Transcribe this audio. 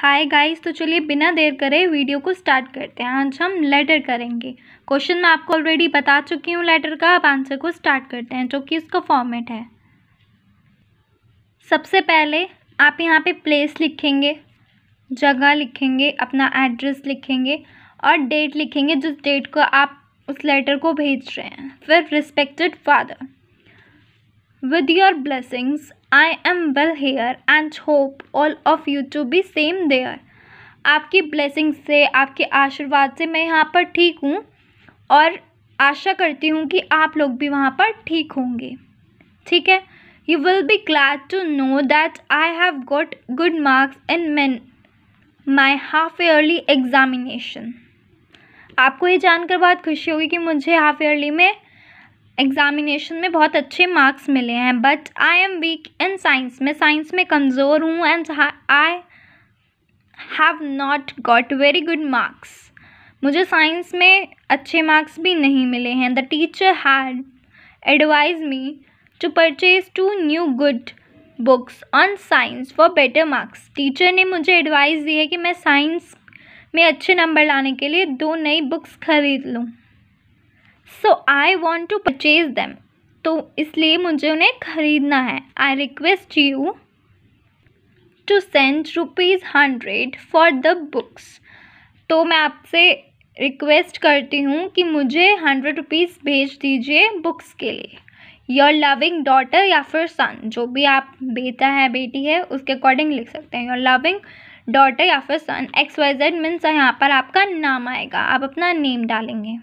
Hi guys तो चलिए बिना देर करे वीडियो को स्टार्ट करते हैं आज हम लेटर करेंगे क्वेश्चन मैं आपको ऑलरेडी बता चुकी हूँ लेटर का अब आंसर को स्टार्ट करते हैं जो कि इसका फॉर्मेट है सबसे पहले आप यहाँ पे प्लेस लिखेंगे जगह लिखेंगे अपना एड्रेस लिखेंगे और डेट लिखेंगे जिस डेट को आप उस लेटर को भेज रहे हैं फिर respected father With your blessings, I am well here and hope all of you to be same there. आपकी ब्लेसिंग से आपके आशीर्वाद से मैं यहाँ पर ठीक हूँ और आशा करती हूँ कि आप लोग भी वहाँ पर ठीक होंगे ठीक है you will be glad to know that I have got good marks in man my half yearly examination आपको ये जानकर बहुत खुशी होगी कि मुझे हाफ ईयरली में एग्ज़ामिनेशन में बहुत अच्छे मार्क्स मिले हैं but I am weak in science मैं साइंस में कमज़ोर हूँ and I have not got very good marks मुझे साइंस में अच्छे मार्क्स भी नहीं मिले हैं the teacher had advise me to purchase two new good books on science for better marks teacher ने मुझे एडवाइस दी है कि मैं साइंस में अच्छे नंबर लाने के लिए दो नई बुक्स खरीद लूँ so I want to purchase them तो इसलिए मुझे उन्हें ख़रीदना है I request you to send rupees hundred for the books तो मैं आपसे रिक्वेस्ट करती हूँ कि मुझे हंड्रेड रुपीज़ भेज दीजिए बुक्स के लिए योर लविंग डॉटर या फिर सन जो भी आप बेटा है बेटी है उसके अकॉर्डिंग लिख सकते हैं योर लविंग डॉटर या फिर son X Y Z means यहाँ पर आपका नाम आएगा आप अपना नेम डालेंगे